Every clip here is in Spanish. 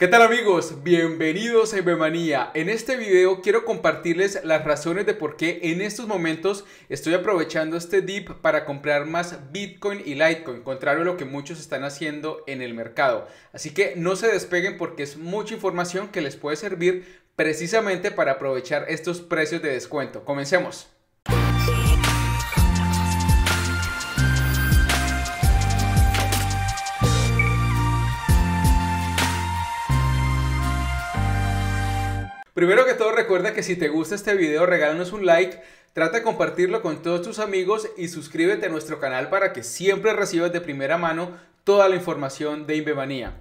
¿Qué tal amigos? Bienvenidos a Ibemanía. En este video quiero compartirles las razones de por qué en estos momentos estoy aprovechando este dip para comprar más Bitcoin y Litecoin, contrario a lo que muchos están haciendo en el mercado. Así que no se despeguen porque es mucha información que les puede servir precisamente para aprovechar estos precios de descuento. Comencemos. Primero que todo, recuerda que si te gusta este video, regálanos un like, trata de compartirlo con todos tus amigos y suscríbete a nuestro canal para que siempre recibas de primera mano toda la información de Invemanía.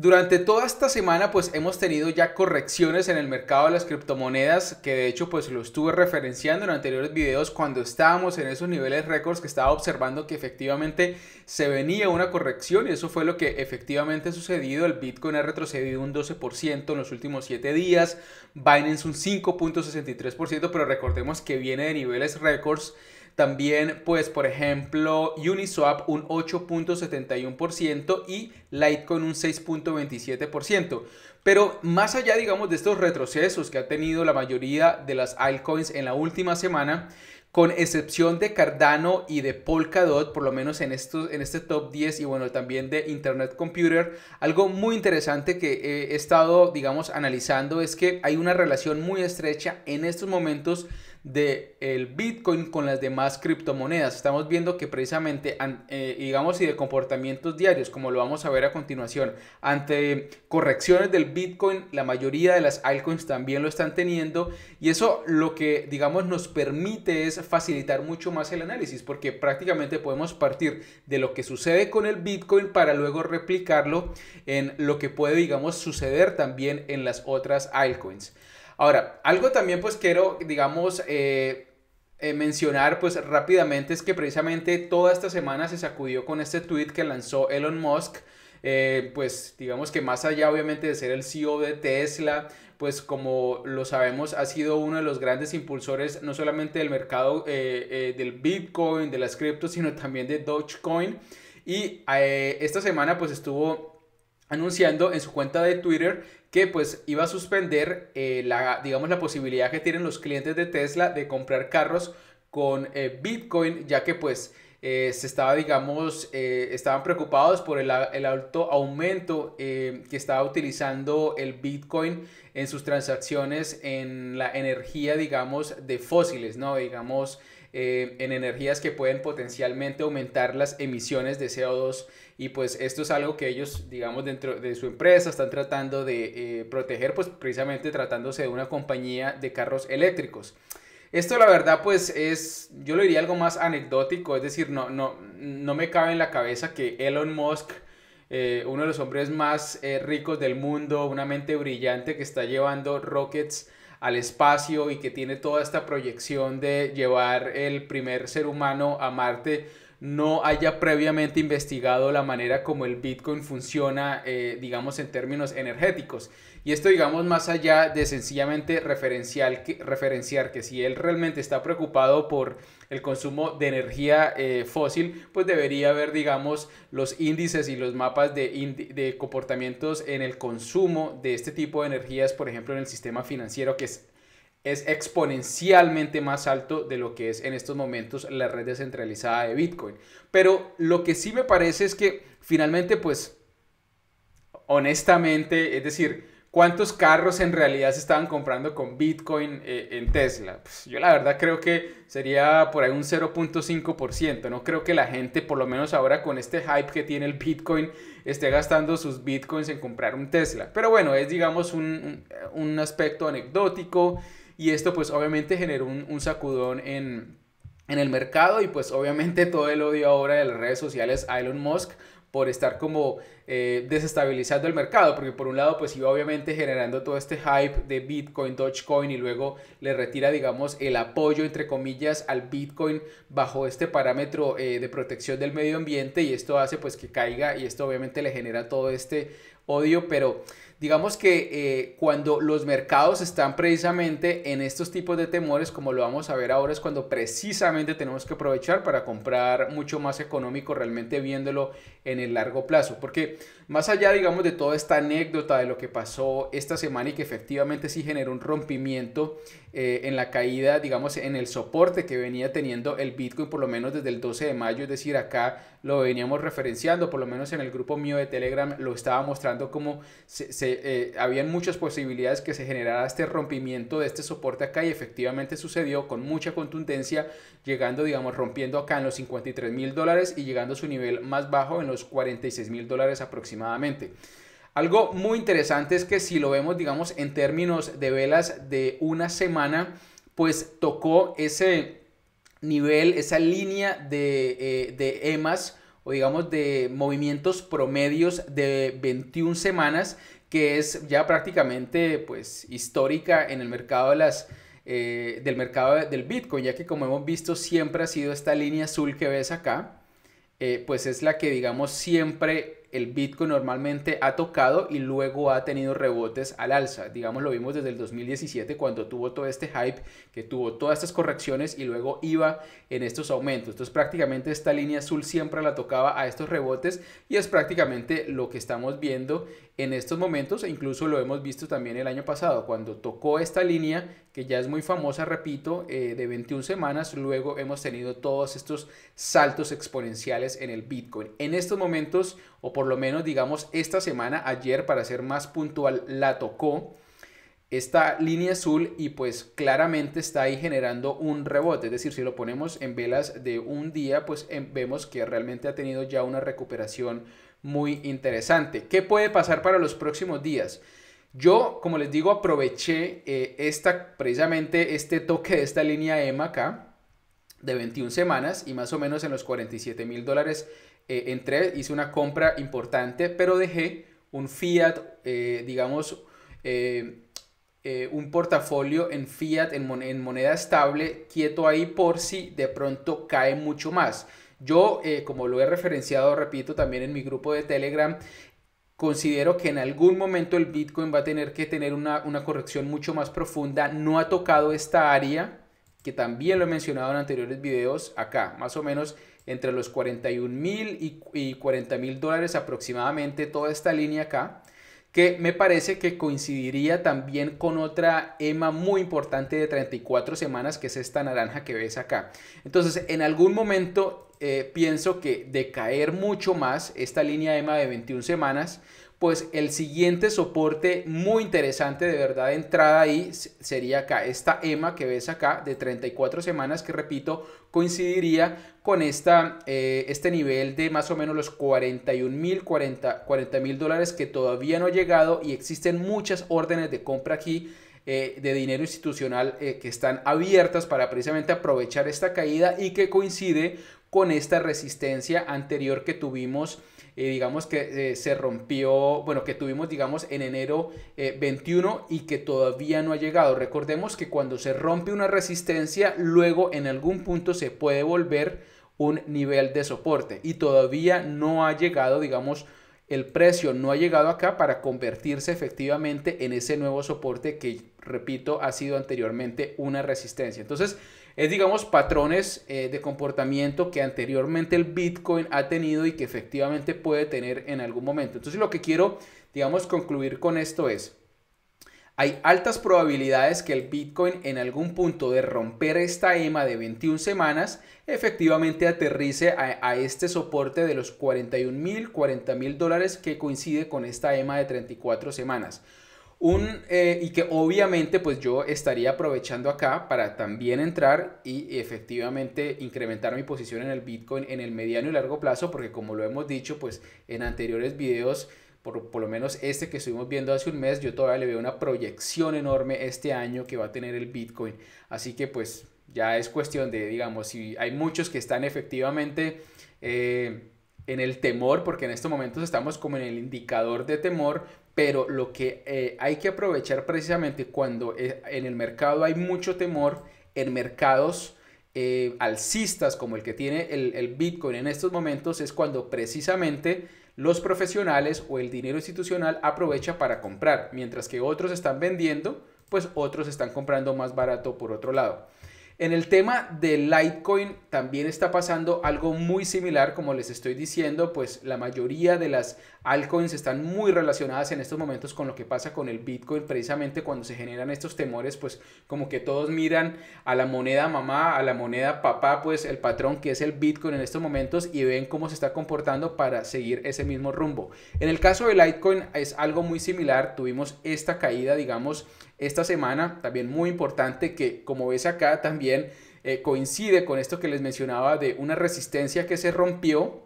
Durante toda esta semana pues hemos tenido ya correcciones en el mercado de las criptomonedas que de hecho pues lo estuve referenciando en anteriores videos cuando estábamos en esos niveles récords que estaba observando que efectivamente se venía una corrección y eso fue lo que efectivamente ha sucedido. El Bitcoin ha retrocedido un 12% en los últimos 7 días, Binance un 5.63% pero recordemos que viene de niveles récords también, pues, por ejemplo, Uniswap un 8.71% y Litecoin un 6.27%. Pero más allá, digamos, de estos retrocesos que ha tenido la mayoría de las altcoins en la última semana, con excepción de Cardano y de Polkadot, por lo menos en, estos, en este top 10 y bueno, también de Internet Computer, algo muy interesante que he estado, digamos, analizando es que hay una relación muy estrecha en estos momentos de el Bitcoin con las demás criptomonedas. Estamos viendo que precisamente, eh, digamos, y de comportamientos diarios, como lo vamos a ver a continuación, ante correcciones del Bitcoin, la mayoría de las altcoins también lo están teniendo y eso lo que, digamos, nos permite es facilitar mucho más el análisis, porque prácticamente podemos partir de lo que sucede con el Bitcoin para luego replicarlo en lo que puede, digamos, suceder también en las otras altcoins. Ahora, algo también pues quiero, digamos, eh, eh, mencionar pues rápidamente es que precisamente toda esta semana se sacudió con este tweet que lanzó Elon Musk. Eh, pues digamos que más allá obviamente de ser el CEO de Tesla, pues como lo sabemos ha sido uno de los grandes impulsores no solamente del mercado del Bitcoin, de las criptos, sino también de Dogecoin. Y esta semana pues estuvo anunciando en su cuenta de Twitter que pues iba a suspender eh, la, digamos, la posibilidad que tienen los clientes de Tesla de comprar carros con eh, Bitcoin, ya que pues eh, se estaba, digamos, estaban preocupados por el, el alto aumento que estaba utilizando el Bitcoin en sus transacciones en la energía, digamos, de fósiles, ¿no? Digamos, eh, en energías que pueden potencialmente aumentar las emisiones de CO2 y pues esto es algo que ellos, digamos, dentro de su empresa están tratando de eh, proteger, pues precisamente tratándose de una compañía de carros eléctricos. Esto la verdad pues es, yo lo diría algo más anecdótico, es decir, no, no, no me cabe en la cabeza que Elon Musk, eh, uno de los hombres más ricos del mundo, una mente brillante que está llevando rockets al espacio y que tiene toda esta proyección de llevar el primer ser humano a Marte no haya previamente investigado la manera como el Bitcoin funciona, eh, digamos, en términos energéticos. Y esto, digamos, más allá de sencillamente referencial, que, referenciar que si él realmente está preocupado por el consumo de energía eh, fósil, pues debería ver, digamos, los índices y los mapas de comportamientos en el consumo de este tipo de energías, por ejemplo, en el sistema financiero, que es es exponencialmente más alto de lo que es en estos momentos la red descentralizada de Bitcoin. Pero lo que sí me parece es que finalmente, pues, honestamente, es decir, ¿cuántos carros en realidad se estaban comprando con Bitcoin eh, en Tesla? Pues, yo la verdad creo que sería por ahí un 0.5%. No creo que la gente, por lo menos ahora con este hype que tiene el Bitcoin, esté gastando sus Bitcoins en comprar un Tesla. Pero bueno, es digamos un, un aspecto anecdótico. Y esto pues obviamente generó un, sacudón en, el mercado y pues obviamente todo el odio ahora de las redes sociales a Elon Musk por estar como eh, desestabilizando el mercado, porque por un lado pues iba obviamente generando todo este hype de Bitcoin, Dogecoin y luego le retira digamos el apoyo entre comillas al Bitcoin bajo este parámetro eh, de protección del medio ambiente y esto hace pues que caiga y esto obviamente le genera todo este odio, pero digamos que eh, cuando los mercados están precisamente en estos tipos de temores, como lo vamos a ver ahora, es cuando precisamente tenemos que aprovechar para comprar mucho más económico, realmente viéndolo en el largo plazo. Porque más allá, digamos, de toda esta anécdota de lo que pasó esta semana y que efectivamente sí generó un rompimiento eh, en la caída, digamos, en el soporte que venía teniendo el Bitcoin, por lo menos desde el 12 de mayo, es decir, acá lo veníamos referenciando, por lo menos en el grupo mío de Telegram lo estaba mostrando como se, eh, habían muchas posibilidades que se generara este rompimiento de este soporte acá y efectivamente sucedió con mucha contundencia, llegando, digamos, rompiendo acá en los 53 mil dólares y llegando a su nivel más bajo en los 46 mil dólares aproximadamente. Algo muy interesante es que si lo vemos, digamos, en términos de velas de una semana, pues tocó ese nivel, esa línea de, eh, de EMAs o digamos de movimientos promedios de 21 semanas, que es ya prácticamente pues histórica en el mercado de las... Eh, del mercado del Bitcoin, ya que como hemos visto siempre ha sido esta línea azul que ves acá, eh, pues es la que digamos siempre el Bitcoin normalmente ha tocado y luego ha tenido rebotes al alza. Digamos, lo vimos desde el 2017 cuando tuvo todo este hype, que tuvo todas estas correcciones y luego iba en estos aumentos. Entonces prácticamente esta línea azul siempre la tocaba a estos rebotes y es prácticamente lo que estamos viendo en estos momentos e incluso lo hemos visto también el año pasado cuando tocó esta línea que ya es muy famosa, repito, eh, de 21 semanas, luego hemos tenido todos estos saltos exponenciales en el Bitcoin. En estos momentos, o por lo menos digamos esta semana, ayer para ser más puntual, la tocó esta línea azul y pues claramente está ahí generando un rebote. Es decir, si lo ponemos en velas de un día, pues em, vemos que realmente ha tenido ya una recuperación muy interesante. ¿Qué puede pasar para los próximos días? Yo, como les digo, aproveché eh, precisamente este toque de esta línea EMA acá de 21 semanas y más o menos en los 47 mil dólares eh, entré, hice una compra importante, pero dejé un fiat, eh, digamos, eh, un portafolio en fiat, en, en, moneda estable, quieto ahí por si de pronto cae mucho más. Yo, como lo he referenciado, repito, también en mi grupo de Telegram, considero que en algún momento el Bitcoin va a tener que tener una, una corrección mucho más profunda. No ha tocado esta área, que también lo he mencionado en anteriores videos, acá, más o menos entre los 41 mil y 40 mil dólares aproximadamente, toda esta línea acá, que me parece que coincidiría también con otra EMA muy importante de 34 semanas, que es esta naranja que ves acá. Entonces, en algún momento eh, pienso que de caer mucho más esta línea EMA de 21 semanas, pues el siguiente soporte muy interesante de verdad de entrada ahí sería acá, esta EMA que ves acá de 34 semanas que repito coincidiría con esta, eh, este nivel de más o menos los 41 mil, 40 mil dólares que todavía no ha llegado y existen muchas órdenes de compra aquí eh, de dinero institucional que están abiertas para precisamente aprovechar esta caída y que coincide con esta resistencia anterior que tuvimos, eh, digamos que eh, se rompió, bueno, que tuvimos, digamos, en enero 21 eh, y que todavía no ha llegado. Recordemos que cuando se rompe una resistencia, luego en algún punto se puede volver un nivel de soporte y todavía no ha llegado, digamos, el precio no ha llegado acá para convertirse efectivamente en ese nuevo soporte que, repito, ha sido anteriormente una resistencia. Entonces, es digamos patrones eh, de comportamiento que anteriormente el Bitcoin ha tenido y que efectivamente puede tener en algún momento. Entonces lo que quiero digamos concluir con esto es, hay altas probabilidades que el Bitcoin en algún punto de romper esta EMA de 21 semanas efectivamente aterrice a, a este soporte de los 41 mil, 40 mil dólares que coincide con esta EMA de 34 semanas. Un, eh, y que obviamente pues yo estaría aprovechando acá para también entrar y efectivamente incrementar mi posición en el Bitcoin en el mediano y largo plazo, porque como lo hemos dicho pues en anteriores videos, por, por, lo menos este que estuvimos viendo hace un mes, yo todavía le veo una proyección enorme este año que va a tener el Bitcoin. Así que pues ya es cuestión de, digamos, si hay muchos que están efectivamente... Eh, en el temor, porque en estos momentos estamos como en el indicador de temor, pero lo que eh, hay que aprovechar precisamente cuando eh, en el mercado hay mucho temor, en mercados eh, alcistas como el que tiene el Bitcoin en estos momentos, es cuando precisamente los profesionales o el dinero institucional aprovecha para comprar, mientras que otros están vendiendo, pues otros están comprando más barato por otro lado. En el tema de Litecoin también está pasando algo muy similar, como les estoy diciendo, pues la mayoría de las altcoins están muy relacionadas en estos momentos con lo que pasa con el Bitcoin, precisamente cuando se generan estos temores, pues como que todos miran a la moneda mamá, a la moneda papá, pues el patrón que es el Bitcoin en estos momentos y ven cómo se está comportando para seguir ese mismo rumbo. En el caso de Litecoin es algo muy similar, tuvimos esta caída, digamos, esta semana, también muy importante, que como ves acá también eh, coincide con esto que les mencionaba de una resistencia que se rompió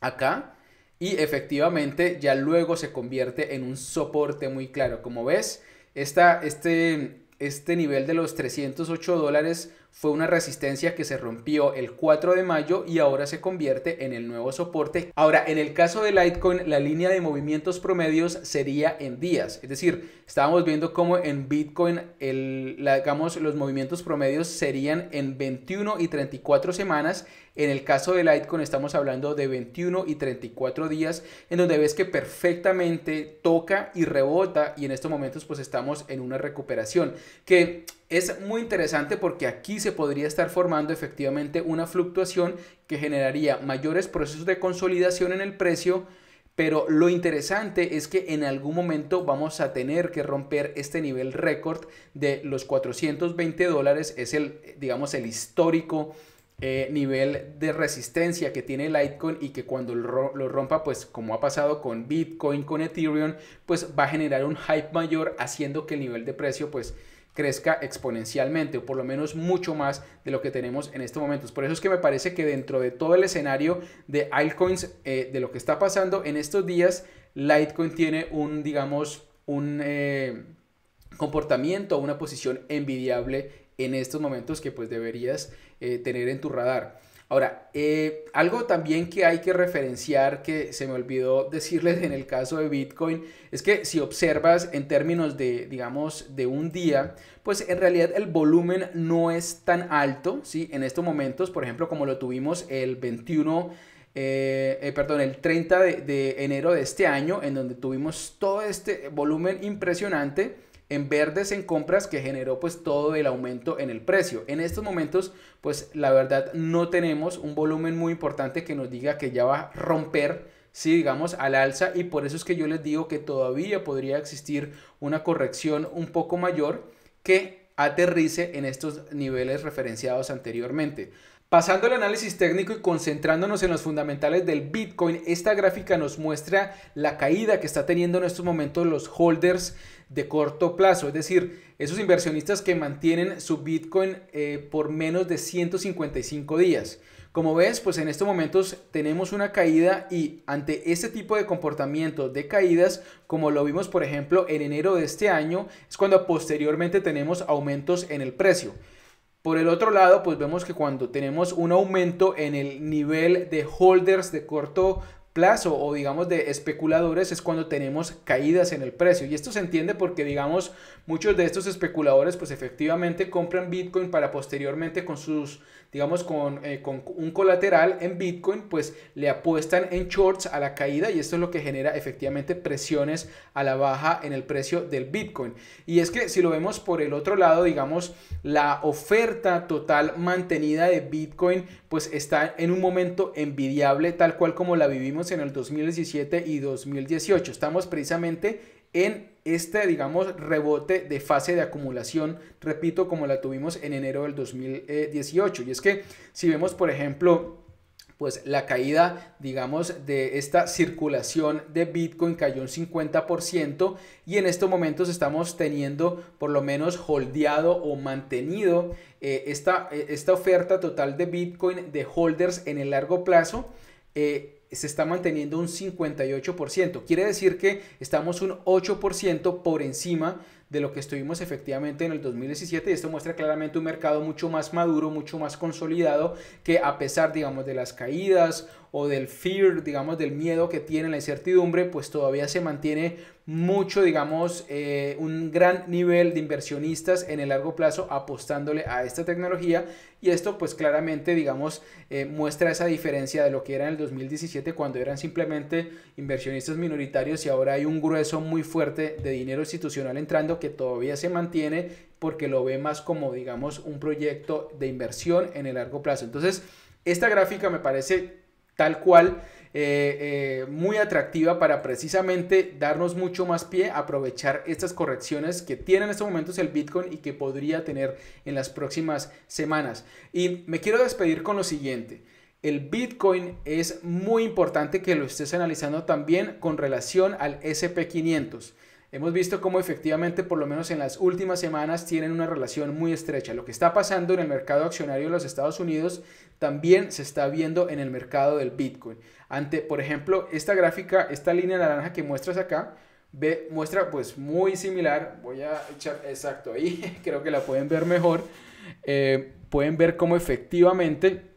acá y efectivamente ya luego se convierte en un soporte muy claro. Como ves, esta, este, este nivel de los 308 dólares fue una resistencia que se rompió el 4 de mayo y ahora se convierte en el nuevo soporte. Ahora, en el caso de Litecoin, la línea de movimientos promedios sería en días. Es decir, estábamos viendo cómo en Bitcoin, el, digamos, los movimientos promedios serían en 21 y 34 semanas. En el caso de Litecoin estamos hablando de 21 y 34 días, en donde ves que perfectamente toca y rebota y en estos momentos pues estamos en una recuperación que es muy interesante porque aquí se podría estar formando efectivamente una fluctuación que generaría mayores procesos de consolidación en el precio, pero lo interesante es que en algún momento vamos a tener que romper este nivel récord de los 420 dólares. Es el, digamos, el histórico eh, nivel de resistencia que tiene Litecoin y que cuando lo rompa, pues como ha pasado con Bitcoin, con Ethereum, pues va a generar un hype mayor haciendo que el nivel de precio, pues crezca exponencialmente o por lo menos mucho más de lo que tenemos en estos momentos. Por eso es que me parece que dentro de todo el escenario de altcoins, eh, de lo que está pasando en estos días, Litecoin tiene un, digamos, un eh, comportamiento, una posición envidiable en estos momentos que pues deberías eh, tener en tu radar. Ahora, eh, algo también que hay que referenciar, que se me olvidó decirles en el caso de Bitcoin, es que si observas en términos de, digamos, de un día, pues en realidad el volumen no es tan alto, ¿sí? En estos momentos, por ejemplo, como lo tuvimos el 21 eh, eh, perdón, el 30 de, enero de este año, en donde tuvimos todo este volumen impresionante en verdes en compras que generó pues todo el aumento en el precio. En estos momentos pues la verdad no tenemos un volumen muy importante que nos diga que ya va a romper si digamos, al alza y por eso es que yo les digo que todavía podría existir una corrección un poco mayor que aterrice en estos niveles referenciados anteriormente. Pasando al análisis técnico y concentrándonos en los fundamentales del Bitcoin, esta gráfica nos muestra la caída que está teniendo en estos momentos los holders de corto plazo, es decir, esos inversionistas que mantienen su Bitcoin eh, por menos de 155 días. Como ves, pues en estos momentos tenemos una caída y ante este tipo de comportamiento de caídas, como lo vimos por ejemplo en enero de este año, es cuando posteriormente tenemos aumentos en el precio. Por el otro lado, pues vemos que cuando tenemos un aumento en el nivel de holders de corto plazo o digamos de especuladores es cuando tenemos caídas en el precio y esto se entiende porque digamos muchos de estos especuladores pues efectivamente compran bitcoin para posteriormente con sus digamos con, eh, con un colateral en bitcoin pues le apuestan en shorts a la caída y esto es lo que genera efectivamente presiones a la baja en el precio del bitcoin y es que si lo vemos por el otro lado digamos la oferta total mantenida de bitcoin pues está en un momento envidiable tal cual como la vivimos en el 2017 y 2018. Estamos precisamente en este, digamos, rebote de fase de acumulación, repito, como la tuvimos en enero del 2018. Y es que si vemos, por ejemplo, pues la caída, digamos, de esta circulación de Bitcoin cayó un 50% y en estos momentos estamos teniendo por lo menos holdeado o mantenido eh, eh, esta, oferta total de Bitcoin de holders en el largo plazo. Eh, se está manteniendo un 58%. Quiere decir que estamos un 8% por encima de lo que estuvimos efectivamente en el 2017 y esto muestra claramente un mercado mucho más maduro, mucho más consolidado que a pesar, digamos, de las caídas o del fear, digamos, del miedo que tiene la incertidumbre, pues todavía se mantiene mucho, digamos, eh, un gran nivel de inversionistas en el largo plazo apostándole a esta tecnología y esto pues claramente, digamos, eh, muestra esa diferencia de lo que era en el 2017 cuando eran simplemente inversionistas minoritarios y ahora hay un grueso muy fuerte de dinero institucional entrando que todavía se mantiene porque lo ve más como, digamos, un proyecto de inversión en el largo plazo. Entonces, esta gráfica me parece tal cual eh, eh, muy atractiva para precisamente darnos mucho más pie, a aprovechar estas correcciones que tiene en estos momentos el Bitcoin y que podría tener en las próximas semanas. Y me quiero despedir con lo siguiente. El Bitcoin es muy importante que lo estés analizando también con relación al SP500 hemos visto cómo efectivamente, por lo menos en las últimas semanas, tienen una relación muy estrecha. Lo que está pasando en el mercado accionario de los Estados Unidos también se está viendo en el mercado del Bitcoin. Ante, por ejemplo, esta gráfica, esta línea naranja que muestras acá, muestra pues muy similar, voy a echar exacto ahí, creo que la pueden ver mejor, eh, pueden ver cómo efectivamente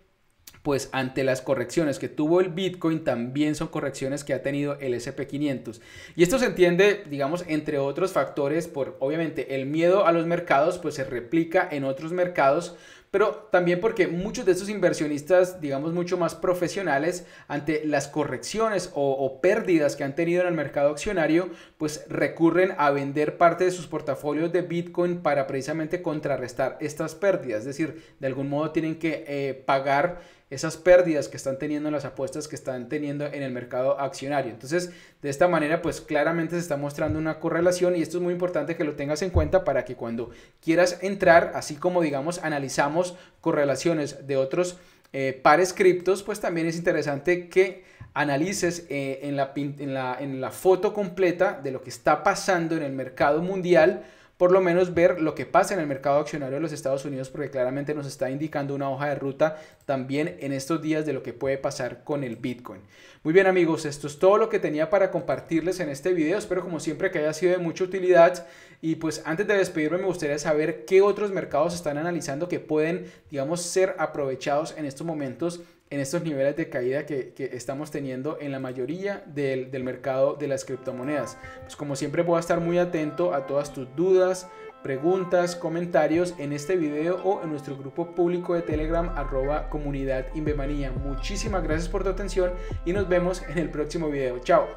pues ante las correcciones que tuvo el Bitcoin también son correcciones que ha tenido el SP500. Y esto se entiende, digamos, entre otros factores por obviamente el miedo a los mercados, pues se replica en otros mercados, pero también porque muchos de estos inversionistas, digamos, mucho más profesionales, ante las correcciones o, pérdidas que han tenido en el mercado accionario, pues recurren a vender parte de sus portafolios de Bitcoin para precisamente contrarrestar estas pérdidas. Es decir, de algún modo tienen que eh, pagar esas pérdidas que están teniendo las apuestas que están teniendo en el mercado accionario. Entonces, de esta manera, pues claramente se está mostrando una correlación y esto es muy importante que lo tengas en cuenta para que cuando quieras entrar, así como digamos analizamos correlaciones de otros eh, pares criptos, pues también es interesante que analices eh, en, la, en, la, en la foto completa de lo que está pasando en el mercado mundial por lo menos ver lo que pasa en el mercado accionario de los Estados Unidos, porque claramente nos está indicando una hoja de ruta también en estos días de lo que puede pasar con el Bitcoin. Muy bien amigos, esto es todo lo que tenía para compartirles en este video. Espero como siempre que haya sido de mucha utilidad. Y pues antes de despedirme me gustaría saber qué otros mercados están analizando que pueden, digamos, ser aprovechados en estos momentos en estos niveles de caída que, estamos teniendo en la mayoría del, mercado de las criptomonedas. Pues como siempre voy a estar muy atento a todas tus dudas, preguntas, comentarios en este video o en nuestro grupo público de Telegram arroba comunidad Muchísimas gracias por tu atención y nos vemos en el próximo video. Chao.